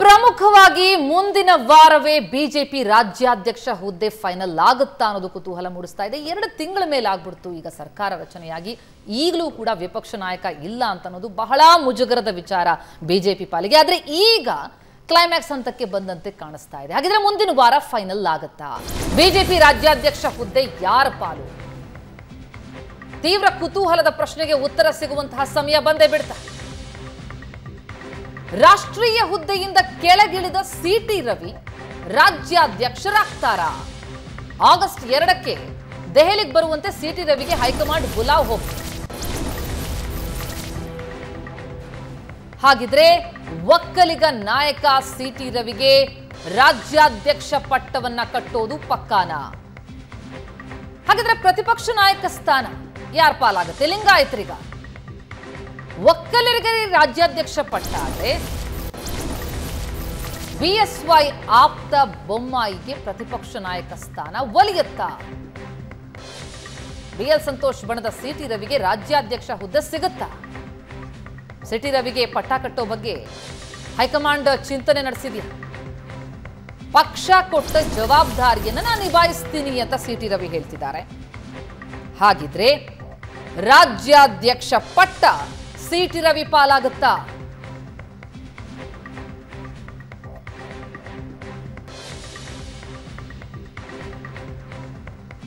ಪ್ರಮುಖವಾಗಿ ಮುಂದಿನ ವಾರವೇ ಬಿಜೆಪಿ ರಾಜ್ಯಾಧ್ಯಕ್ಷ ಹುದ್ದೆ ಫೈನಲ್ ಆಗುತ್ತಾ ಅನ್ನೋದು ಕುತೂಹಲ ಮೂಡಿಸ್ತಾ ಇದೆ ಎರಡು ತಿಂಗಳ ಮೇಲೆ ಆಗ್ಬಿಡ್ತು ಈಗ ಸರ್ಕಾರ ರಚನೆಯಾಗಿ ಈಗಲೂ ಕೂಡ ವಿಪಕ್ಷ ನಾಯಕ ಇಲ್ಲ ಅಂತ ಅನ್ನೋದು ಬಹಳ ಮುಜುಗರದ ವಿಚಾರ ಬಿಜೆಪಿ ಪಾಲಿಗೆ ಆದರೆ ಈಗ ಕ್ಲೈಮ್ಯಾಕ್ಸ್ ಹಂತಕ್ಕೆ ಬಂದಂತೆ ಕಾಣಿಸ್ತಾ ಇದೆ ಹಾಗಿದ್ರೆ ಮುಂದಿನ ವಾರ ಫೈನಲ್ ಆಗುತ್ತಾ ಬಿಜೆಪಿ ರಾಜ್ಯಾಧ್ಯಕ್ಷ ಹುದ್ದೆ ಯಾರ ಪಾಲು ತೀವ್ರ ಕುತೂಹಲದ ಪ್ರಶ್ನೆಗೆ ಉತ್ತರ ಸಿಗುವಂತಹ ಸಮಯ ಬಂದೇ ಬಿಡ್ತಾ ರಾಷ್ಟ್ರೀಯ ಹುದ್ದೆಯಿಂದ ಕೆಳಗಿಳಿದ ಸಿಟಿ ರವಿ ರಾಜ್ಯಾಧ್ಯಕ್ಷರಾಗ್ತಾರ ಆಗಸ್ಟ್ ಎರಡಕ್ಕೆ ದೆಹಲಿಗೆ ಬರುವಂತೆ ಸಿಟಿ ರವಿಗೆ ಹೈಕಮಾಂಡ್ ಬುಲಾವ್ ಹೋಗಿ ಹಾಗಿದ್ರೆ ಒಕ್ಕಲಿಗ ನಾಯಕ ಸಿಟಿ ರವಿಗೆ ರಾಜ್ಯಾಧ್ಯಕ್ಷ ಪಟ್ಟವನ್ನ ಕಟ್ಟೋದು ಪಕ್ಕಾನ ಹಾಗಿದ್ರೆ ಪ್ರತಿಪಕ್ಷ ನಾಯಕ ಸ್ಥಾನ ಯಾರ ಪಾಲಾಗುತ್ತೆ ಲಿಂಗಾಯತ್ರಿಗ ಒಕ್ಕಲಿಗರಿ ರಾಜ್ಯಾಧ್ಯಕ್ಷ ಪಟ್ಟ ಆದರೆ ಬಿಎಸ್ವೈ ಆಪ್ತ ಬೊಮ್ಮಾಯಿಗೆ ಪ್ರತಿಪಕ್ಷ ನಾಯಕ ಸ್ಥಾನ ಒಲಿಯತ್ತ ಬಿಎಲ್ ಸಂತೋಷ್ ಬಣದ ಸಿಟಿ ರವಿಗೆ ರಾಜ್ಯಾಧ್ಯಕ್ಷ ಹುದ್ದೆ ಸಿಗುತ್ತಾ ಸಿಟಿ ರವಿಗೆ ಪಟ್ಟ ಕಟ್ಟೋ ಬಗ್ಗೆ ಹೈಕಮಾಂಡ್ ಚಿಂತನೆ ನಡೆಸಿದೆಯಾ ಪಕ್ಷ ಕೊಟ್ಟ ಜವಾಬ್ದಾರಿಯನ್ನು ನಾನು ನಿಭಾಯಿಸ್ತೀನಿ ಅಂತ ಸಿಟಿ ರವಿ ಹೇಳ್ತಿದ್ದಾರೆ ಹಾಗಿದ್ರೆ ರಾಜ್ಯಾಧ್ಯಕ್ಷ ಪಟ್ಟ ಸಿಟಿ ರವಿ ಪಾಲಾಗುತ್ತಾ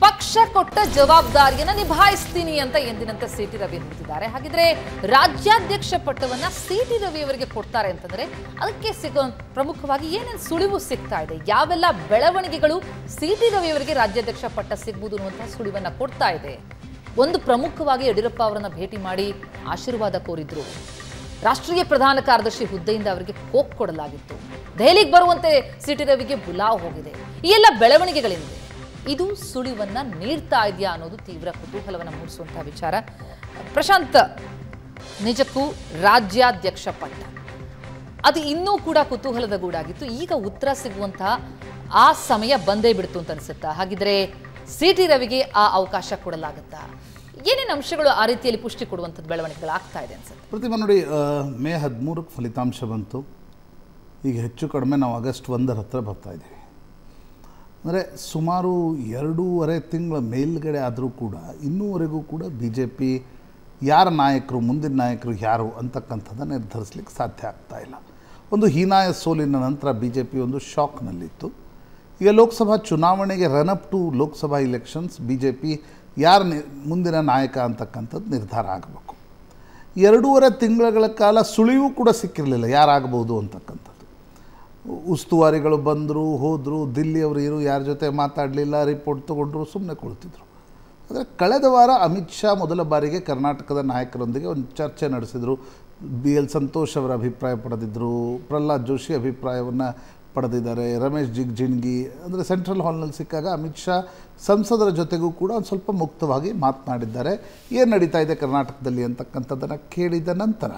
ಪಕ್ಷ ಕೊಟ್ಟ ಜವಾಬ್ದಾರಿಯನ್ನು ನಿಭಾಯಿಸ್ತೀನಿ ಅಂತ ಎಂದಿನಂತೆ ಸಿಟಿ ರವಿ ಹೇಳ್ತಿದ್ದಾರೆ ಹಾಗಿದ್ರೆ ರಾಜ್ಯಾಧ್ಯಕ್ಷ ಪಟ್ಟವನ್ನ ಸಿಟಿ ರವಿ ಅವರಿಗೆ ಕೊಡ್ತಾರೆ ಅಂತಂದ್ರೆ ಅದಕ್ಕೆ ಸಿಗೋ ಪ್ರಮುಖವಾಗಿ ಏನೇನು ಸುಳಿವು ಸಿಗ್ತಾ ಇದೆ ಯಾವೆಲ್ಲ ಬೆಳವಣಿಗೆಗಳು ಸಿಟಿ ರವಿ ಅವರಿಗೆ ರಾಜ್ಯಾಧ್ಯಕ್ಷ ಪಟ್ಟ ಸಿಗ್ಬಹುದು ಅನ್ನುವಂತಹ ಸುಳಿವನ್ನ ಕೊಡ್ತಾ ಇದೆ ಒಂದು ಪ್ರಮುಖವಾಗಿ ಯಡಿಯೂರಪ್ಪ ಅವರನ್ನು ಭೇಟಿ ಮಾಡಿ ಆಶೀರ್ವಾದ ಕೋರಿದ್ರು ರಾಷ್ಟ್ರೀಯ ಪ್ರಧಾನ ಕಾರ್ಯದರ್ಶಿ ಹುದ್ದೆಯಿಂದ ಅವರಿಗೆ ಕೋಕ್ ಕೊಡಲಾಗಿತ್ತು ದೆಹಲಿಗೆ ಬರುವಂತೆ ಸಿಟಿ ರವಿಗೆ ಬುಲಾವ್ ಹೋಗಿದೆ ಈ ಎಲ್ಲ ಬೆಳವಣಿಗೆಗಳಿಂದ ಇದು ಸುಳಿವನ್ನ ನೀಡ್ತಾ ಇದೆಯಾ ಅನ್ನೋದು ತೀವ್ರ ಕುತೂಹಲವನ್ನು ಮೂಡಿಸುವಂತಹ ವಿಚಾರ ಪ್ರಶಾಂತ್ ನಿಜಕ್ಕೂ ರಾಜ್ಯಾಧ್ಯಕ್ಷ ಪಟ್ಟ ಅದು ಇನ್ನೂ ಕೂಡ ಕುತೂಹಲದ ಗೂಡಾಗಿತ್ತು ಈಗ ಉತ್ತರ ಸಿಗುವಂತಹ ಆ ಸಮಯ ಬಂದೇ ಬಿಡ್ತು ಅಂತ ಅನಿಸುತ್ತಾ ಹಾಗಿದ್ರೆ ಸಿಟಿ ರವಿಗೆ ಆ ಅವಕಾಶ ಕೊಡಲಾಗುತ್ತಾ ಏನೇನು ಅಂಶಗಳು ಆ ರೀತಿಯಲ್ಲಿ ಪುಷ್ಟಿ ಕೊಡುವಂಥದ್ದು ಬೆಳವಣಿಗೆಗಳು ಆಗ್ತಾ ಇದೆ ಅನ್ಸುತ್ತೆ ಪ್ರತಿಮಾ ನೋಡಿ ಮೇ ಹದಿಮೂರಕ್ಕೆ ಫಲಿತಾಂಶ ಬಂತು ಈಗ ಹೆಚ್ಚು ಕಡಿಮೆ ನಾವು ಆಗಸ್ಟ್ ಒಂದರ ಹತ್ರ ಬರ್ತಾ ಇದ್ದೀವಿ ಅಂದರೆ ಸುಮಾರು ಎರಡೂವರೆ ತಿಂಗಳ ಮೇಲ್ಗಡೆ ಆದರೂ ಕೂಡ ಇನ್ನೂವರೆಗೂ ಕೂಡ ಬಿ ಜೆ ಪಿ ಯಾರ ನಾಯಕರು ಮುಂದಿನ ನಾಯಕರು ಯಾರು ಅಂತಕ್ಕಂಥದ್ದನ್ನು ನಿರ್ಧರಿಸಲಿಕ್ಕೆ ಸಾಧ್ಯ ಆಗ್ತಾ ಇಲ್ಲ ಒಂದು ಹೀನಾಯ ಸೋಲಿನ ನಂತರ ಬಿ ಜೆ ಪಿ ಒಂದು ಶಾಕ್ನಲ್ಲಿತ್ತು ಈಗ ಲೋಕಸಭಾ ಚುನಾವಣೆಗೆ run up to Lok Sabha elections B J P ಯಾರು ನಿ ಮುಂದಿನ ನಾಯಕ ಅಂತಕ್ಕಂಥದ್ದು ನಿರ್ಧಾರ ಆಗಬೇಕು ಎರಡೂವರೆ ತಿಂಗಳ ಕಾಲ ಸುಳಿವು ಕೂಡ ಸಿಕ್ಕಿರಲಿಲ್ಲ ಯಾರಾಗಬಹುದು ಅಂತಕ್ಕಂಥದ್ದು ಉಸ್ತುವಾರಿಗಳು ಬಂದರು ಹೋದರು ದಿಲ್ಲಿಯವರು ಇರು ಯಾರ ಜೊತೆ ಮಾತಾಡಲಿಲ್ಲ ರಿಪೋರ್ಟ್ ತೊಗೊಂಡ್ರು ಸುಮ್ಮನೆ ಕುಳಿತಿದ್ರು ಆದರೆ ಕಳೆದ ವಾರ ಅಮಿತ್ ಶಾ ಮೊದಲ ಬಾರಿಗೆ ಕರ್ನಾಟಕದ ನಾಯಕರೊಂದಿಗೆ ಒಂದು ಚರ್ಚೆ ನಡೆಸಿದರು ಬಿ ಎಲ್ ಸಂತೋಷ್ ಅವರ ಅಭಿಪ್ರಾಯ ಪಡೆದಿದ್ದರು ಪ್ರಹ್ಲಾದ್ ಜೋಶಿ ಅಭಿಪ್ರಾಯವನ್ನು ಪಡೆದಿದ್ದಾರೆ ರಮೇಶ್ ಜಿಗ್ಜಿಣ್ಗಿ ಅಂದರೆ ಸೆಂಟ್ರಲ್ ಹಾಲ್ನಲ್ಲಿ ಸಿಕ್ಕಾಗ ಅಮಿತ್ ಶಾ ಸಂಸದರ ಜೊತೆಗೂ ಕೂಡ ಒಂದು ಸ್ವಲ್ಪ ಮುಕ್ತವಾಗಿ ಮಾತನಾಡಿದ್ದಾರೆ ಏನು ನಡೀತಾ ಇದೆ ಕರ್ನಾಟಕದಲ್ಲಿ ಅಂತಕ್ಕಂಥದ್ದನ್ನು ಕೇಳಿದ ನಂತರ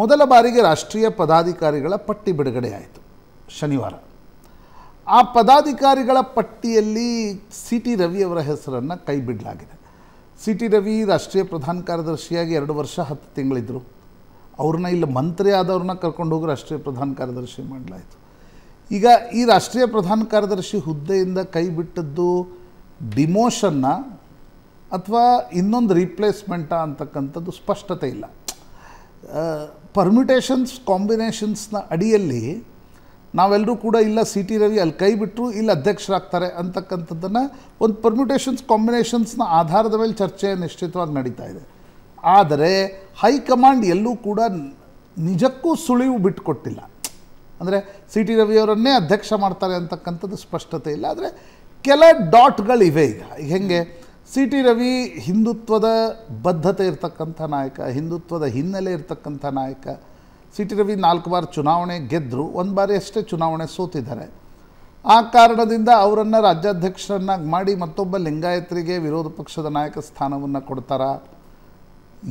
ಮೊದಲ ಬಾರಿಗೆ ರಾಷ್ಟ್ರೀಯ ಪದಾಧಿಕಾರಿಗಳ ಪಟ್ಟಿ ಆಯಿತು ಶನಿವಾರ ಆ ಪದಾಧಿಕಾರಿಗಳ ಪಟ್ಟಿಯಲ್ಲಿ ಸಿ ಟಿ ರವಿಯವರ ಹೆಸರನ್ನು ಕೈ ಬಿಡಲಾಗಿದೆ ಸಿ ಟಿ ರವಿ ರಾಷ್ಟ್ರೀಯ ಪ್ರಧಾನ ಕಾರ್ಯದರ್ಶಿಯಾಗಿ ಎರಡು ವರ್ಷ ಹತ್ತು ತಿಂಗಳಿದ್ದರು ಅವ್ರನ್ನ ಇಲ್ಲಿ ಮಂತ್ರಿ ಆದವ್ರನ್ನ ಕರ್ಕೊಂಡು ಹೋಗಿ ರಾಷ್ಟ್ರೀಯ ಪ್ರಧಾನ ಕಾರ್ಯದರ್ಶಿ ಮಾಡಲಾಯಿತು ಈಗ ಈ ರಾಷ್ಟ್ರೀಯ ಪ್ರಧಾನ ಕಾರ್ಯದರ್ಶಿ ಹುದ್ದೆಯಿಂದ ಕೈ ಬಿಟ್ಟದ್ದು ಡಿಮೋಷನ್ನ ಅಥವಾ ಇನ್ನೊಂದು ರೀಪ್ಲೇಸ್ಮೆಂಟಾ ಅಂತಕ್ಕಂಥದ್ದು ಸ್ಪಷ್ಟತೆ ಇಲ್ಲ ಪರ್ಮಿಟೇಷನ್ಸ್ ಕಾಂಬಿನೇಷನ್ಸ್ನ ಅಡಿಯಲ್ಲಿ ನಾವೆಲ್ಲರೂ ಕೂಡ ಇಲ್ಲ ಸಿ ಟಿ ರವಿ ಅಲ್ಲಿ ಕೈ ಬಿಟ್ಟರು ಇಲ್ಲ ಅಧ್ಯಕ್ಷರಾಗ್ತಾರೆ ಅಂತಕ್ಕಂಥದ್ದನ್ನು ಒಂದು ಪರ್ಮಿಟೇಷನ್ಸ್ ಕಾಂಬಿನೇಷನ್ಸ್ನ ಆಧಾರದ ಮೇಲೆ ಚರ್ಚೆ ನಿಶ್ಚಿತವಾಗಿ ನಡೀತಾ ಇದೆ ಆದರೆ ಹೈಕಮಾಂಡ್ ಎಲ್ಲೂ ಕೂಡ ನಿಜಕ್ಕೂ ಸುಳಿವು ಬಿಟ್ಟುಕೊಟ್ಟಿಲ್ಲ ಅಂದರೆ ಸಿ ಟಿ ರವಿಯವರನ್ನೇ ಅಧ್ಯಕ್ಷ ಮಾಡ್ತಾರೆ ಅಂತಕ್ಕಂಥದ್ದು ಸ್ಪಷ್ಟತೆ ಇಲ್ಲ ಆದರೆ ಕೆಲ ಡಾಟ್ಗಳಿವೆ ಈಗ ಈಗ ಹೆಂಗೆ ಸಿ ಟಿ ರವಿ ಹಿಂದುತ್ವದ ಬದ್ಧತೆ ಇರತಕ್ಕಂಥ ನಾಯಕ ಹಿಂದುತ್ವದ ಹಿನ್ನೆಲೆ ಇರ್ತಕ್ಕಂಥ ನಾಯಕ ಸಿ ಟಿ ರವಿ ನಾಲ್ಕು ಬಾರಿ ಚುನಾವಣೆ ಗೆದ್ದರು ಒಂದು ಬಾರಿ ಅಷ್ಟೇ ಚುನಾವಣೆ ಸೋತಿದ್ದಾರೆ ಆ ಕಾರಣದಿಂದ ಅವರನ್ನು ರಾಜ್ಯಾಧ್ಯಕ್ಷರನ್ನಾಗಿ ಮಾಡಿ ಮತ್ತೊಬ್ಬ ಲಿಂಗಾಯತರಿಗೆ ವಿರೋಧ ಪಕ್ಷದ ನಾಯಕ ಸ್ಥಾನವನ್ನು ಕೊಡ್ತಾರಾ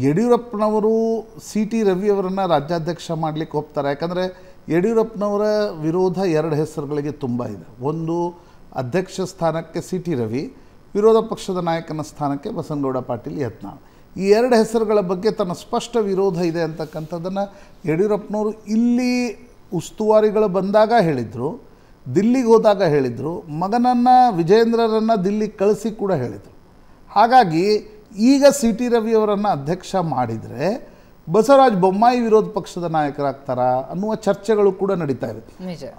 ಯಡಿಯೂರಪ್ಪನವರು ಸಿ ಟಿ ರವಿಯವರನ್ನು ರಾಜ್ಯಾಧ್ಯಕ್ಷ ಮಾಡಲಿಕ್ಕೆ ಹೋಗ್ತಾರೆ ಯಾಕಂದರೆ ಯಡಿಯೂರಪ್ಪನವರ ವಿರೋಧ ಎರಡು ಹೆಸರುಗಳಿಗೆ ತುಂಬ ಇದೆ ಒಂದು ಅಧ್ಯಕ್ಷ ಸ್ಥಾನಕ್ಕೆ ಸಿ ಟಿ ರವಿ ವಿರೋಧ ಪಕ್ಷದ ನಾಯಕನ ಸ್ಥಾನಕ್ಕೆ ಬಸನಗೌಡ ಪಾಟೀಲ್ ಯತ್ನಾಳ್ ಈ ಎರಡು ಹೆಸರುಗಳ ಬಗ್ಗೆ ತನ್ನ ಸ್ಪಷ್ಟ ವಿರೋಧ ಇದೆ ಅಂತಕ್ಕಂಥದ್ದನ್ನು ಯಡಿಯೂರಪ್ಪನವರು ಇಲ್ಲಿ ಉಸ್ತುವಾರಿಗಳು ಬಂದಾಗ ಹೇಳಿದರು ದಿಲ್ಲಿಗೆ ಹೋದಾಗ ಹೇಳಿದರು ಮಗನನ್ನು ವಿಜೇಂದ್ರರನ್ನು ದಿಲ್ಲಿಗೆ ಕಳಿಸಿ ಕೂಡ ಹೇಳಿದರು ಹಾಗಾಗಿ ಈಗ ಸಿ ಟಿ ರವಿಯವರನ್ನು ಅಧ್ಯಕ್ಷ ಮಾಡಿದರೆ ಬಸವರಾಜ ಬೊಮ್ಮಾಯಿ ವಿರೋಧ ಪಕ್ಷದ ನಾಯಕರಾಗ್ತಾರಾ ಅನ್ನುವ ಚರ್ಚೆಗಳು ಕೂಡ ನಡೀತಾ ಇದೆ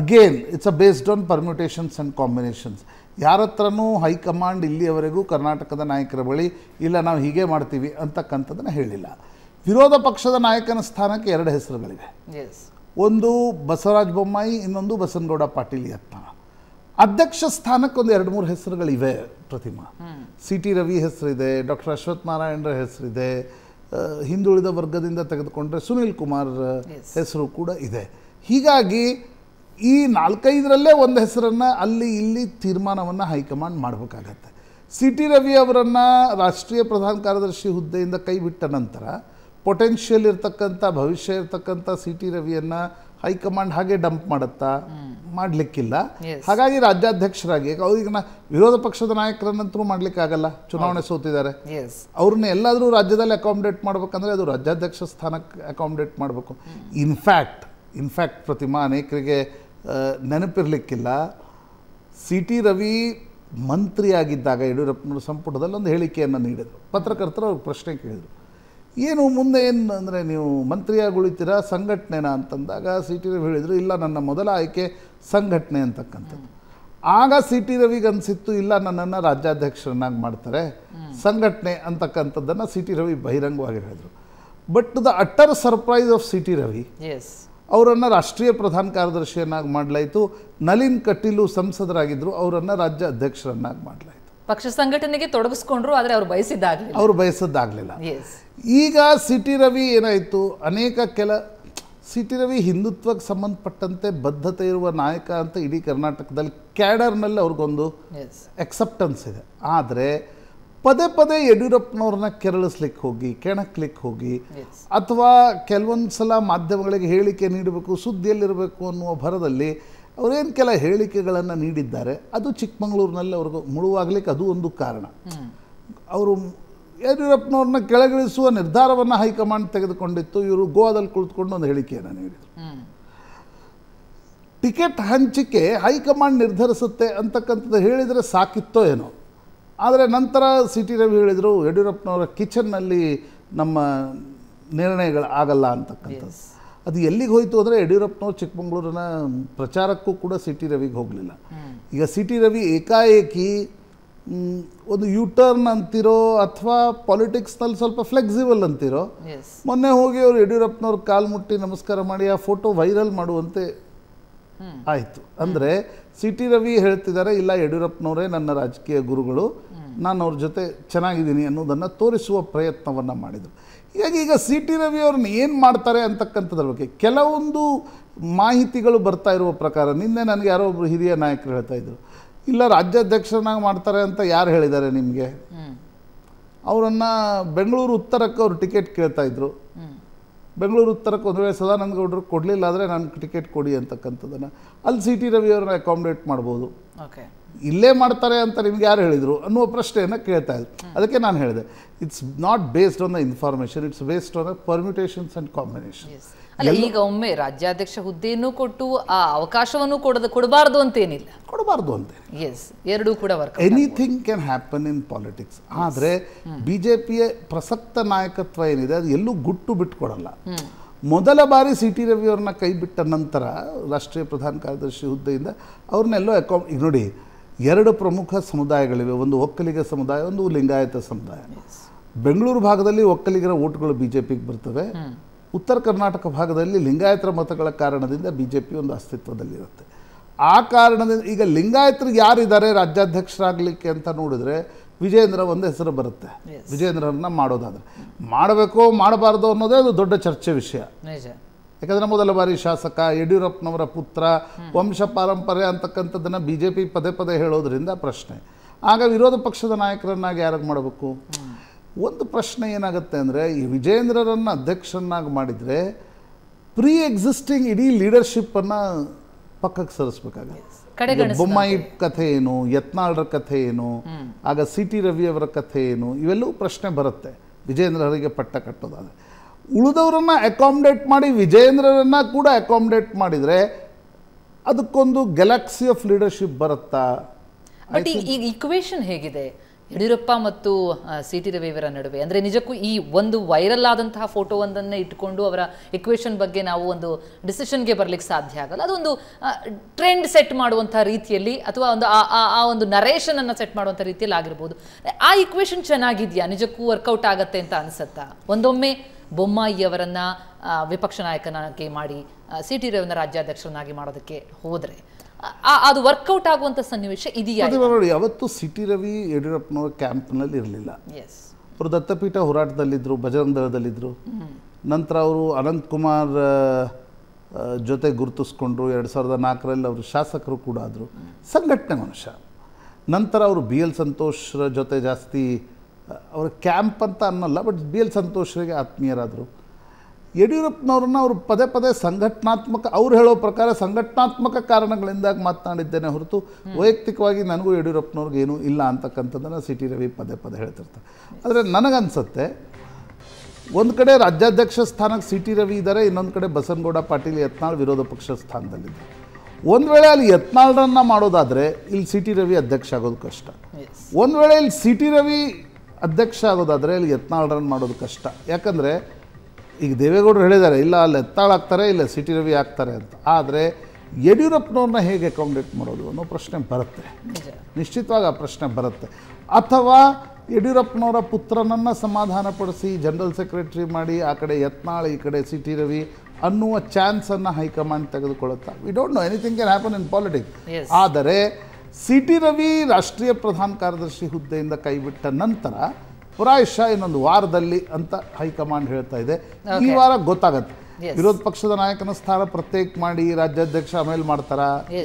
again it's a based on permutations and combinations ಯಾರ ಹತ್ರನೂ ಹೈಕಮಾಂಡ್ ಇಲ್ಲಿಯವರೆಗೂ ಕರ್ನಾಟಕದ ನಾಯಕರ ಬಳಿ ಇಲ್ಲ ನಾವು ಹೀಗೆ ಮಾಡ್ತೀವಿ ಅಂತಕ್ಕಂಥದ್ದನ್ನು ಹೇಳಿಲ್ಲ ವಿರೋಧ ಪಕ್ಷದ ನಾಯಕನ ಸ್ಥಾನಕ್ಕೆ ಎರಡು ಹೆಸರುಗಳಿವೆ ಒಂದು ಬಸವರಾಜ ಬೊಮ್ಮಾಯಿ ಇನ್ನೊಂದು ಬಸನಗೌಡ ಪಾಟೀಲ್ ಯತ್ನ ಅಧ್ಯಕ್ಷ ಸ್ಥಾನಕ್ಕೆ ಒಂದು ಎರಡು ಮೂರು ಹೆಸರುಗಳಿವೆ ಪ್ರತಿಮಾ ಸಿ ಟಿ ರವಿ ಹೆಸರಿದೆ ಡಾಕ್ಟರ್ ಅಶ್ವಥ್ ನಾರಾಯಣರ ಹೆಸರಿದೆ ಹಿಂದುಳಿದ ವರ್ಗದಿಂದ ತೆಗೆದುಕೊಂಡ್ರೆ ಸುನೀಲ್ ಕುಮಾರ್ ಹೆಸರು ಕೂಡ ಇದೆ ಹೀಗಾಗಿ ಈ ನಾಲ್ಕೈದರಲ್ಲೇ ಒಂದು ಹೆಸರನ್ನು ಅಲ್ಲಿ ಇಲ್ಲಿ ತೀರ್ಮಾನವನ್ನು ಹೈಕಮಾಂಡ್ ಮಾಡಬೇಕಾಗತ್ತೆ ಸಿ ಟಿ ರವಿ ಅವರನ್ನು ರಾಷ್ಟ್ರೀಯ ಪ್ರಧಾನ ಕಾರ್ಯದರ್ಶಿ ಹುದ್ದೆಯಿಂದ ಕೈಬಿಟ್ಟ ನಂತರ ಪೊಟೆನ್ಷಿಯಲ್ ಇರ್ತಕ್ಕಂಥ ಭವಿಷ್ಯ ಇರ್ತಕ್ಕಂಥ ಸಿ ಟಿ ರವಿಯನ್ನು ಹೈಕಮಾಂಡ್ ಹಾಗೆ ಡಂಪ್ ಮಾಡುತ್ತಾ ಮಾಡಲಿಕ್ಕಿಲ್ಲ ಹಾಗಾಗಿ ರಾಜ್ಯಾಧ್ಯಕ್ಷರಾಗಿ ನಾ ವಿರೋಧ ಪಕ್ಷದ ನಾಯಕರನ್ನಂತೂ ಆಗಲ್ಲ ಚುನಾವಣೆ ಸೋತಿದ್ದಾರೆ ಅವ್ರನ್ನ ಎಲ್ಲಾದರೂ ರಾಜ್ಯದಲ್ಲಿ ಅಕಾಮಿಡೇಟ್ ಮಾಡ್ಬೇಕಂದ್ರೆ ಅದು ರಾಜ್ಯಾಧ್ಯಕ್ಷ ಸ್ಥಾನಕ್ಕೆ ಅಕಾಮಿಡೇಟ್ ಮಾಡಬೇಕು ಇನ್ಫ್ಯಾಕ್ಟ್ ಇನ್ಫ್ಯಾಕ್ಟ್ ಪ್ರತಿಮಾ ಅನೇಕರಿಗೆ ನೆನಪಿರಲಿಕ್ಕಿಲ್ಲ ಸಿ ಟಿ ರವಿ ಮಂತ್ರಿಯಾಗಿದ್ದಾಗ ಯಡಿಯೂರಪ್ಪನವರು ಸಂಪುಟದಲ್ಲಿ ಒಂದು ಹೇಳಿಕೆಯನ್ನು ನೀಡಿದರು ಪತ್ರಕರ್ತರು ಅವ್ರಿಗೆ ಪ್ರಶ್ನೆ ಕೇಳಿದರು ಏನು ಮುಂದೆ ಏನು ಅಂದರೆ ನೀವು ಉಳಿತೀರ ಸಂಘಟನೆನಾ ಅಂತಂದಾಗ ಸಿ ಟಿ ರವಿ ಹೇಳಿದರು ಇಲ್ಲ ನನ್ನ ಮೊದಲ ಆಯ್ಕೆ ಸಂಘಟನೆ ಅಂತಕ್ಕಂಥದ್ದು ಆಗ ಸಿ ಟಿ ರವಿಗೆ ಅನಿಸಿತ್ತು ಇಲ್ಲ ನನ್ನನ್ನು ರಾಜ್ಯಾಧ್ಯಕ್ಷರನ್ನಾಗಿ ಮಾಡ್ತಾರೆ ಸಂಘಟನೆ ಅಂತಕ್ಕಂಥದ್ದನ್ನು ಸಿ ಟಿ ರವಿ ಬಹಿರಂಗವಾಗಿ ಹೇಳಿದರು but the utter surprise of C T Ravi ಅವರನ್ನು ರಾಷ್ಟ್ರೀಯ ಪ್ರಧಾನ ಕಾರ್ಯದರ್ಶಿಯನ್ನಾಗಿ ಮಾಡಲಾಯಿತು ನಲಿನ್ ಕಟೀಲು ಸಂಸದರಾಗಿದ್ದರು ಅವರನ್ನು ರಾಜ್ಯ ಅಧ್ಯಕ್ಷರನ್ನಾಗಿ ಮಾಡಲಾಯಿತು ಪಕ್ಷ ಸಂಘಟನೆಗೆ ತೊಡಗಿಸ್ಕೊಂಡ್ರು ಆದರೆ ಅವರು ಬಯಸಿದ್ದಾಗಲಿಲ್ಲ ಅವರು ಬಯಸಿದ್ದಾಗಲಿಲ್ಲ ಈಗ ಸಿಟಿ ರವಿ ಏನಾಯಿತು ಅನೇಕ ಕೆಲ ಸಿಟಿ ರವಿ ಹಿಂದುತ್ವಕ್ಕೆ ಸಂಬಂಧಪಟ್ಟಂತೆ ಬದ್ಧತೆ ಇರುವ ನಾಯಕ ಅಂತ ಇಡೀ ಕರ್ನಾಟಕದಲ್ಲಿ ಕ್ಯಾಡರ್ನಲ್ಲಿ ಅವ್ರಿಗೊಂದು ಎಕ್ಸೆಪ್ಟೆನ್ಸ್ ಇದೆ ಆದರೆ ಪದೇ ಪದೇ ಯಡಿಯೂರಪ್ಪನವ್ರನ್ನ ಕೆರಳಿಸ್ಲಿಕ್ಕೆ ಹೋಗಿ ಕೆಣಕ್ಲಿಕ್ಕೆ ಹೋಗಿ ಅಥವಾ ಕೆಲವೊಂದು ಸಲ ಮಾಧ್ಯಮಗಳಿಗೆ ಹೇಳಿಕೆ ನೀಡಬೇಕು ಸುದ್ದಿಯಲ್ಲಿರಬೇಕು ಅನ್ನುವ ಭರದಲ್ಲಿ ಅವರೇನು ಕೆಲ ಹೇಳಿಕೆಗಳನ್ನು ನೀಡಿದ್ದಾರೆ ಅದು ಚಿಕ್ಕಮಗಳೂರಿನಲ್ಲಿ ಅವ್ರಿಗೆ ಮುಳುವಾಗಲಿಕ್ಕೆ ಅದು ಒಂದು ಕಾರಣ ಅವರು ಯಡಿಯೂರಪ್ಪನವ್ರನ್ನ ಕೆಳಗಿಳಿಸುವ ನಿರ್ಧಾರವನ್ನು ಹೈಕಮಾಂಡ್ ತೆಗೆದುಕೊಂಡಿತ್ತು ಇವರು ಗೋವಾದಲ್ಲಿ ಕುಳಿತುಕೊಂಡು ಒಂದು ಹೇಳಿಕೆಯನ್ನು ನೀಡಿದರು ಟಿಕೆಟ್ ಹಂಚಿಕೆ ಹೈಕಮಾಂಡ್ ನಿರ್ಧರಿಸುತ್ತೆ ಅಂತಕ್ಕಂಥದ್ದು ಹೇಳಿದರೆ ಸಾಕಿತ್ತೋ ಏನೋ ಆದರೆ ನಂತರ ಸಿ ಟಿ ರವಿ ಹೇಳಿದರು ಯಡಿಯೂರಪ್ಪನವರ ಕಿಚನ್ನಲ್ಲಿ ನಮ್ಮ ನಿರ್ಣಯಗಳು ಆಗಲ್ಲ ಅಂತಕ್ಕಂಥದ್ದು ಅದು ಎಲ್ಲಿಗೆ ಹೋಯಿತು ಅಂದರೆ ಯಡಿಯೂರಪ್ಪನವ್ರು ಚಿಕ್ಕಮಗಳೂರಿನ ಪ್ರಚಾರಕ್ಕೂ ಕೂಡ ಸಿ ಟಿ ರವಿಗೆ ಹೋಗಲಿಲ್ಲ ಈಗ ಸಿ ಟಿ ರವಿ ಏಕಾಏಕಿ ಒಂದು ಯು ಟರ್ನ್ ಅಂತಿರೋ ಅಥವಾ ಪಾಲಿಟಿಕ್ಸ್ನಲ್ಲಿ ಸ್ವಲ್ಪ ಫ್ಲೆಕ್ಸಿಬಲ್ ಅಂತಿರೋ ಮೊನ್ನೆ ಹೋಗಿ ಅವರು ಯಡಿಯೂರಪ್ಪನವ್ರ ಕಾಲು ಮುಟ್ಟಿ ನಮಸ್ಕಾರ ಮಾಡಿ ಆ ಫೋಟೋ ವೈರಲ್ ಮಾಡುವಂತೆ ಆಯಿತು ಅಂದರೆ ಸಿ ಟಿ ರವಿ ಹೇಳ್ತಿದ್ದಾರೆ ಇಲ್ಲ ಯಡಿಯೂರಪ್ಪನವರೇ ನನ್ನ ರಾಜಕೀಯ ಗುರುಗಳು ನಾನು ಅವ್ರ ಜೊತೆ ಚೆನ್ನಾಗಿದ್ದೀನಿ ಅನ್ನೋದನ್ನು ತೋರಿಸುವ ಪ್ರಯತ್ನವನ್ನು ಮಾಡಿದರು ಹೀಗಾಗಿ ಈಗ ಸಿ ಟಿ ರವಿ ಅವ್ರನ್ನ ಏನು ಮಾಡ್ತಾರೆ ಅಂತಕ್ಕಂಥದ್ರ ಬಗ್ಗೆ ಕೆಲವೊಂದು ಮಾಹಿತಿಗಳು ಬರ್ತಾ ಇರುವ ಪ್ರಕಾರ ನಿನ್ನೆ ನನಗೆ ಯಾರೋ ಒಬ್ಬರು ಹಿರಿಯ ನಾಯಕರು ಹೇಳ್ತಾ ಇದ್ದರು ಇಲ್ಲ ರಾಜ್ಯಾಧ್ಯಕ್ಷರನ್ನಾಗಿ ಮಾಡ್ತಾರೆ ಅಂತ ಯಾರು ಹೇಳಿದ್ದಾರೆ ನಿಮಗೆ ಅವರನ್ನು ಬೆಂಗಳೂರು ಉತ್ತರಕ್ಕೆ ಅವರು ಟಿಕೆಟ್ ಕೇಳ್ತಾ ಇದ್ರು ಬೆಂಗಳೂರು ಉತ್ತರಕ್ಕೆ ಒಂದು ವೇಳೆ ಗೌಡರು ಕೊಡಲಿಲ್ಲ ಆದರೆ ನನಗೆ ಟಿಕೆಟ್ ಕೊಡಿ ಅಂತಕ್ಕಂಥದ್ದನ್ನು ಅಲ್ಲಿ ಸಿ ಟಿ ರವಿಯವ್ರನ್ನ ಅಕಾಮಡೇಟ್ ಮಾಡ್ಬೋದು ಓಕೆ ಇಲ್ಲೇ ಮಾಡ್ತಾರೆ ಅಂತ ನಿಮ್ಗೆ ಯಾರು ಹೇಳಿದರು ಅನ್ನುವ ಪ್ರಶ್ನೆಯನ್ನು ಕೇಳ್ತಾ ಇದ್ರು ಅದಕ್ಕೆ ನಾನು ಹೇಳಿದೆ it's not based on the information it's based on the permutations and combination ಅಲ್ಲ ಈಗ ಒಮ್ಮೆ ರಾಜ್ಯಾಧ್ಯಕ್ಷ ಹುದ್ದೆಯನ್ನು ಕೊಟ್ಟು ಆ ಅವಕಾಶವನ್ನು ಕೊಡದ ಕೊಡಬಾರ್ದು ಅಂತೇನಿಲ್ಲ ಕೊಡಬಾರ್ದು ಅಂತ ಎಸ್ ಎರಡೂ ಕೂಡ work anything can happen in politics ಆದರೆ ಬಿ ಜೆ ಪಿಯ ಪ್ರಸಕ್ತ ನಾಯಕತ್ವ ಏನಿದೆ ಅದು ಎಲ್ಲೂ ಗುಟ್ಟು ಬಿಟ್ಕೊಡಲ್ಲ ಮೊದಲ ಬಾರಿ ಸಿ ಟಿ ರವಿಯವ್ರನ್ನ ಕೈ ಬಿಟ್ಟ ನಂತರ ರಾಷ್ಟ್ರೀಯ ಪ್ರಧಾನ ಕಾರ್ಯದರ್ಶಿ ಹುದ್ದೆಯಿಂದ ಅವ್ರನ್ನೆಲ್ಲೋ ಅಕೌಂಟ್ ಈಗ ನೋಡಿ ಎರಡು ಪ್ರಮುಖ ಸಮುದಾಯಗಳಿವೆ ಒಂದು ಒಕ್ಕಲಿಗ ಸಮುದಾಯ ಒಂದು ಲಿಂಗಾಯತ ಸಮುದಾಯ ಬೆಂಗಳೂರು ಭಾಗದಲ್ಲಿ ಒಕ್ಕಲಿಗರ ಓಟ್ಗಳು ಬಿ ಜೆ ಪಿಗೆ ಬರ್ತವೆ ಉತ್ತರ ಕರ್ನಾಟಕ ಭಾಗದಲ್ಲಿ ಲಿಂಗಾಯತರ ಮತಗಳ ಕಾರಣದಿಂದ ಬಿ ಜೆ ಪಿ ಒಂದು ಅಸ್ತಿತ್ವದಲ್ಲಿರುತ್ತೆ ಆ ಕಾರಣದಿಂದ ಈಗ ಲಿಂಗಾಯತರು ಯಾರಿದ್ದಾರೆ ರಾಜ್ಯಾಧ್ಯಕ್ಷರಾಗಲಿಕ್ಕೆ ಅಂತ ನೋಡಿದರೆ ವಿಜೇಂದ್ರ ಒಂದು ಹೆಸರು ಬರುತ್ತೆ ವಿಜೇಂದ್ರನ್ನ ಮಾಡೋದಾದರೆ ಮಾಡಬೇಕೋ ಮಾಡಬಾರ್ದು ಅನ್ನೋದೇ ಅದು ದೊಡ್ಡ ಚರ್ಚೆ ವಿಷಯ ಯಾಕಂದರೆ ಮೊದಲ ಬಾರಿ ಶಾಸಕ ಯಡಿಯೂರಪ್ಪನವರ ಪುತ್ರ ವಂಶ ಪಾರಂಪರ್ಯ ಅಂತಕ್ಕಂಥದ್ದನ್ನ ಬಿ ಜೆ ಪಿ ಪದೇ ಪದೇ ಹೇಳೋದ್ರಿಂದ ಪ್ರಶ್ನೆ ಆಗ ವಿರೋಧ ಪಕ್ಷದ ನಾಯಕರನ್ನಾಗಿ ಯಾರಿಗೆ ಮಾಡಬೇಕು ಒಂದು ಪ್ರಶ್ನೆ ಏನಾಗುತ್ತೆ ಅಂದರೆ ಈ ವಿಜೇಂದ್ರರನ್ನ ಅಧ್ಯಕ್ಷರನ್ನಾಗಿ ಮಾಡಿದರೆ ಪ್ರೀ ಎಕ್ಸಿಸ್ಟಿಂಗ್ ಇಡೀ ಲೀಡರ್ಶಿಪ್ಪನ್ನು ಪಕ್ಕಕ್ಕೆ ಸರಿಸ್ಬೇಕಾಗುತ್ತೆ ಬೊಮ್ಮಾಯಿ ಕಥೆ ಏನು ಯತ್ನಾಳ್ರ ಕಥೆ ಏನು ಆಗ ಸಿ ಟಿ ರವಿಯವರ ಕಥೆ ಏನು ಇವೆಲ್ಲವೂ ಪ್ರಶ್ನೆ ಬರುತ್ತೆ ವಿಜೇಂದ್ರ ಅವರಿಗೆ ಪಟ್ಟ ಕಟ್ಟೋದಾದ್ರೆ ಉಳಿದವರನ್ನು ಅಕಾಮಡೇಟ್ ಮಾಡಿ ವಿಜಯೇಂದ್ರರನ್ನು ಕೂಡ ಅಕಾಮಡೇಟ್ ಮಾಡಿದರೆ ಅದಕ್ಕೊಂದು ಗ್ಯಾಲಕ್ಸಿ ಆಫ್ ಲೀಡರ್ಶಿಪ್ ಬರುತ್ತಾ ಬಟ್ ಈ ಇಕ್ವೇಶನ್ ಹೇಗಿದೆ ಯಡಿಯೂರಪ್ಪ ಮತ್ತು ಸಿ ಟಿ ರವಿಯವರ ನಡುವೆ ಅಂದರೆ ನಿಜಕ್ಕೂ ಈ ಒಂದು ವೈರಲ್ ಆದಂತಹ ಫೋಟೋ ಫೋಟೋವೊಂದನ್ನು ಇಟ್ಕೊಂಡು ಅವರ ಇಕ್ವೇಷನ್ ಬಗ್ಗೆ ನಾವು ಒಂದು ಡಿಸಿಷನ್ಗೆ ಬರಲಿಕ್ಕೆ ಸಾಧ್ಯ ಆಗಲ್ಲ ಅದೊಂದು ಟ್ರೆಂಡ್ ಸೆಟ್ ಮಾಡುವಂಥ ರೀತಿಯಲ್ಲಿ ಅಥವಾ ಒಂದು ಆ ಒಂದು ನರೇಷನನ್ನು ಸೆಟ್ ಮಾಡುವಂಥ ರೀತಿಯಲ್ಲಿ ಆಗಿರ್ಬೋದು ಆ ಇಕ್ವೇಶನ್ ಚೆನ್ನಾಗಿದೆಯಾ ನಿಜಕ್ಕೂ ವರ್ಕೌಟ್ ಆಗತ್ತೆ ಅಂತ ಅನಿಸುತ್ತಾ ಒಂದೊಮ್ಮೆ ಬೊಮ್ಮಾಯಿಯವರನ್ನು ವಿಪಕ್ಷ ನಾಯಕನಾಗಿ ಮಾಡಿ ಸಿ ಟಿ ರವಿಯನ್ನ ರಾಜ್ಯಾಧ್ಯಕ್ಷರನ್ನಾಗಿ ಮಾಡೋದಕ್ಕೆ ಹೋದರೆ ಅದು ವರ್ಕೌಟ್ ಆಗುವಂಥ ಸನ್ನಿವೇಶ ಇದೆಯಾ ನೋಡಿ ಸಿಟಿ ರವಿ ಯಡಿಯೂರಪ್ಪನವರ ಕ್ಯಾಂಪ್ನಲ್ಲಿ ಇರಲಿಲ್ಲ ಅವರು ದತ್ತಪೀಠ ಹೋರಾಟದಲ್ಲಿದ್ದರು ಭಜರಂಗ ದಳದಲ್ಲಿದ್ದರು ನಂತರ ಅವರು ಅನಂತಕುಮಾರ್ ಜೊತೆ ಗುರುತಿಸ್ಕೊಂಡ್ರು ಎರಡು ಸಾವಿರದ ನಾಲ್ಕರಲ್ಲಿ ಅವರು ಶಾಸಕರು ಕೂಡ ಆದರು ಸಂಘಟನೆ ಮನುಷ್ಯ ನಂತರ ಅವರು ಬಿ ಎಲ್ ಸಂತೋಷ್ರ ಜೊತೆ ಜಾಸ್ತಿ ಅವರ ಕ್ಯಾಂಪ್ ಅಂತ ಅನ್ನಲ್ಲ ಬಟ್ ಬಿ ಎಲ್ ಸಂತೋಷ್ರಿಗೆ ಆತ್ಮೀಯರಾದರು ಯಡಿಯೂರಪ್ಪನವ್ರನ್ನ ಅವರು ಪದೇ ಪದೇ ಸಂಘಟನಾತ್ಮಕ ಅವ್ರು ಹೇಳೋ ಪ್ರಕಾರ ಸಂಘಟನಾತ್ಮಕ ಕಾರಣಗಳಿಂದಾಗಿ ಮಾತನಾಡಿದ್ದೇನೆ ಹೊರತು ವೈಯಕ್ತಿಕವಾಗಿ ನನಗೂ ಯಡಿಯೂರಪ್ಪನವ್ರಿಗೆ ಇಲ್ಲ ಅಂತಕ್ಕಂಥದ್ದನ್ನು ಸಿ ಟಿ ರವಿ ಪದೇ ಪದೇ ಹೇಳ್ತಿರ್ತಾರೆ ಆದರೆ ನನಗನ್ಸುತ್ತೆ ಒಂದು ಕಡೆ ರಾಜ್ಯಾಧ್ಯಕ್ಷ ಸ್ಥಾನಕ್ಕೆ ಸಿ ಟಿ ರವಿ ಇದ್ದಾರೆ ಇನ್ನೊಂದು ಕಡೆ ಬಸನಗೌಡ ಪಾಟೀಲ್ ಯತ್ನಾಳ್ ವಿರೋಧ ಪಕ್ಷ ಸ್ಥಾನದಲ್ಲಿದೆ ಒಂದು ವೇಳೆ ಅಲ್ಲಿ ಯತ್ನಾಳ್ರನ್ನ ಮಾಡೋದಾದರೆ ಇಲ್ಲಿ ಸಿ ಟಿ ರವಿ ಅಧ್ಯಕ್ಷ ಆಗೋದು ಕಷ್ಟ ಒಂದು ವೇಳೆ ಇಲ್ಲಿ ಸಿ ಟಿ ರವಿ ಅಧ್ಯಕ್ಷ ಆಗೋದಾದರೆ ಇಲ್ಲಿ ಯತ್ನಾಳ್ರನ್ನ ಮಾಡೋದು ಕಷ್ಟ ಯಾಕಂದರೆ ಈಗ ದೇವೇಗೌಡರು ಹೇಳಿದ್ದಾರೆ ಇಲ್ಲ ಅಲ್ಲಿ ಎತ್ತಾಳಾಗ್ತಾರೆ ಇಲ್ಲ ಸಿಟಿ ರವಿ ಆಗ್ತಾರೆ ಅಂತ ಆದರೆ ಯಡಿಯೂರಪ್ಪನವ್ರನ್ನ ಹೇಗೆ ಅಕಾಮಿಡೇಟ್ ಮಾಡೋದು ಅನ್ನೋ ಪ್ರಶ್ನೆ ಬರುತ್ತೆ ನಿಶ್ಚಿತವಾಗಿ ಆ ಪ್ರಶ್ನೆ ಬರುತ್ತೆ ಅಥವಾ ಯಡಿಯೂರಪ್ಪನವರ ಪುತ್ರನನ್ನು ಸಮಾಧಾನಪಡಿಸಿ ಜನರಲ್ ಸೆಕ್ರೆಟರಿ ಮಾಡಿ ಆ ಕಡೆ ಯತ್ನಾಳ್ ಈ ಕಡೆ ಸಿ ಟಿ ರವಿ ಅನ್ನುವ ಚಾನ್ಸನ್ನು ಹೈಕಮಾಂಡ್ ತೆಗೆದುಕೊಳ್ಳುತ್ತಾ we don't know anything can happen in politics ಆದರೆ ಸಿ ಟಿ ರವಿ ರಾಷ್ಟ್ರೀಯ ಪ್ರಧಾನ ಕಾರ್ಯದರ್ಶಿ ಹುದ್ದೆಯಿಂದ ಕೈಬಿಟ್ಟ ನಂತರ ಪುರಾಯಶ ಇನ್ನೊಂದು ವಾರದಲ್ಲಿ ಅಂತ ಹೈಕಮಾಂಡ್ ಹೇಳ್ತಾ ಇದೆ ಈ ವಾರ ಗೊತ್ತಾಗತ್ತೆ ವಿರೋಧ ಪಕ್ಷದ ನಾಯಕನ ಸ್ಥಾನ ಪ್ರತ್ಯೇಕ ಮಾಡಿ ರಾಜ್ಯಾಧ್ಯಕ್ಷ ಆಮೇಲೆ ಮಾಡ್ತಾರ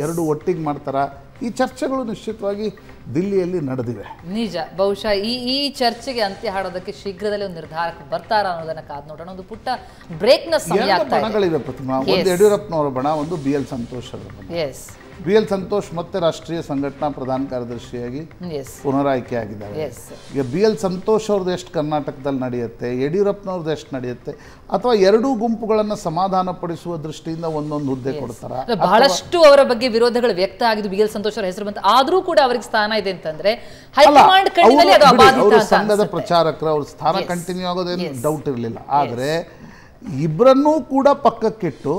ಎರಡು ಒಟ್ಟಿಗೆ ಮಾಡ್ತಾರ ಈ ಚರ್ಚೆಗಳು ನಿಶ್ಚಿತವಾಗಿ ದಿಲ್ಲಿಯಲ್ಲಿ ನಡೆದಿವೆ ನಿಜ ಬಹುಶಃ ಈ ಈ ಚರ್ಚೆಗೆ ಅಂತ್ಯ ಹಾಡೋದಕ್ಕೆ ಶೀಘ್ರದಲ್ಲೇ ಒಂದು ನಿರ್ಧಾರಕ್ಕೆ ಬರ್ತಾರ ಅನ್ನೋದನ್ನ ಕಾದ್ ನೋಡೋಣ ಒಂದು ಪುಟ್ಟ ಬ್ರೇಕ್ನ ಬಣಗಳಿವೆ ಪ್ರತಿಮಾ ಒಂದು ಯಡಿಯೂರಪ್ಪನವರ ಬಣ ಒಂದು ಬಿ ಎಲ್ ಸಂತೋಷ್ ಅವರ ಎಸ್ ಬಿ ಎಲ್ ಸಂತೋಷ್ ಮತ್ತೆ ರಾಷ್ಟ್ರೀಯ ಸಂಘಟನಾ ಪ್ರಧಾನ ಕಾರ್ಯದರ್ಶಿಯಾಗಿ ಪುನರಾಯ್ಕೆ ಆಗಿದ್ದಾರೆ ಈಗ ಬಿ ಎಲ್ ಸಂತೋಷ್ ಅವ್ರದ್ದು ಎಷ್ಟು ಕರ್ನಾಟಕದಲ್ಲಿ ನಡೆಯುತ್ತೆ ಯಡಿಯೂರಪ್ಪನವ್ರದ್ದು ಎಷ್ಟು ನಡೆಯುತ್ತೆ ಅಥವಾ ಎರಡೂ ಗುಂಪುಗಳನ್ನು ಸಮಾಧಾನ ಪಡಿಸುವ ದೃಷ್ಟಿಯಿಂದ ಒಂದೊಂದು ಹುದ್ದೆ ಕೊಡ್ತಾರ ಬಹಳಷ್ಟು ಅವರ ಬಗ್ಗೆ ವಿರೋಧಗಳು ವ್ಯಕ್ತ ಆಗಿದ್ದು ಬಿ ಎಲ್ ಸಂತೋಷ್ ಅವರ ಹೆಸರು ಬಂತು ಆದರೂ ಕೂಡ ಅವರಿಗೆ ಸ್ಥಾನ ಇದೆ ಅಂತಂದ್ರೆ ಸಂಘದ ಪ್ರಚಾರಕರು ಅವ್ರ ಸ್ಥಾನ ಕಂಟಿನ್ಯೂ ಆಗೋದೇನು ಡೌಟ್ ಇರಲಿಲ್ಲ ಆದರೆ ಇಬ್ಬರನ್ನೂ ಕೂಡ ಪಕ್ಕಕ್ಕಿಟ್ಟು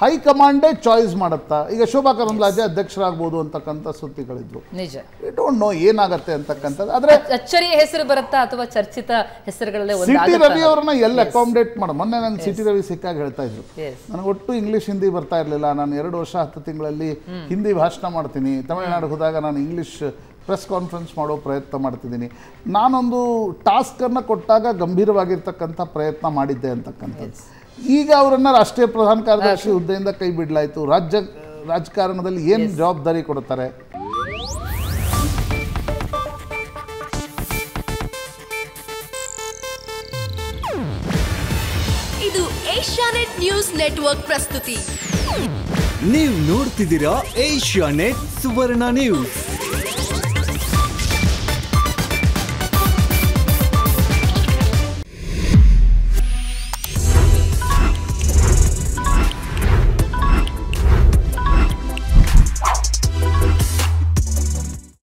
ಹೈಕಮಾಂಡೇ ಚಾಯ್ಸ್ ಮಾಡುತ್ತಾ ಈಗ ಶೋಭಾ ಕರಂದ್ಲಾಜೆ ಅಧ್ಯಕ್ಷರಾಗ್ಬೋದು ಅಂತಕ್ಕಂಥ ಸುದ್ದಿಗಳಿದ್ರು ನಿಜ ಡೋಂಟ್ ನೋ ಏನಾಗತ್ತೆ ಅಂತಕ್ಕಂಥದ್ದು ಆದರೆ ಅಚ್ಚರಿಯ ಹೆಸರು ಬರುತ್ತಾ ಅಥವಾ ಚರ್ಚಿತ ಹೆಸರುಗಳಲ್ಲೇ ಟಿ ರವಿ ಅವ್ರನ್ನ ಎಲ್ಲ ಅಕಾಮಡೇಟ್ ಮಾಡೋ ಮೊನ್ನೆ ನಾನು ಸಿಟಿ ರವಿ ಸಿಕ್ಕಾಗಿ ಹೇಳ್ತಾ ಇದ್ರು ನನಗೆ ಒಟ್ಟು ಇಂಗ್ಲೀಷ್ ಹಿಂದಿ ಬರ್ತಾ ಇರಲಿಲ್ಲ ನಾನು ಎರಡು ವರ್ಷ ಹತ್ತು ತಿಂಗಳಲ್ಲಿ ಹಿಂದಿ ಭಾಷಣ ಮಾಡ್ತೀನಿ ತಮಿಳುನಾಡು ಹೋದಾಗ ನಾನು ಇಂಗ್ಲೀಷ್ ಪ್ರೆಸ್ ಕಾನ್ಫರೆನ್ಸ್ ಮಾಡೋ ಪ್ರಯತ್ನ ಮಾಡ್ತಿದ್ದೀನಿ ನಾನೊಂದು ಟಾಸ್ಕನ್ನು ಕೊಟ್ಟಾಗ ಗಂಭೀರವಾಗಿರ್ತಕ್ಕಂಥ ಪ್ರಯತ್ನ ಮಾಡಿದ್ದೆ ಅಂತಕ್ಕಂಥದ್ದು ಈಗ ಅವರನ್ನು ರಾಷ್ಟ್ರೀಯ ಪ್ರಧಾನ ಕಾರ್ಯದರ್ಶಿ ಹುದ್ದೆಯಿಂದ ಕೈ ಬಿಡಲಾಯಿತು ರಾಜ್ಯ ರಾಜಕಾರಣದಲ್ಲಿ ಏನು ಜವಾಬ್ದಾರಿ ಕೊಡುತ್ತಾರೆ ಇದು ಏಷ್ಯಾನೆಟ್ ನ್ಯೂಸ್ ನೆಟ್ವರ್ಕ್ ಪ್ರಸ್ತುತಿ ನೀವು ನೋಡ್ತಿದ್ದೀರಾ ನೆಟ್ ಸುವರ್ಣ ನ್ಯೂಸ್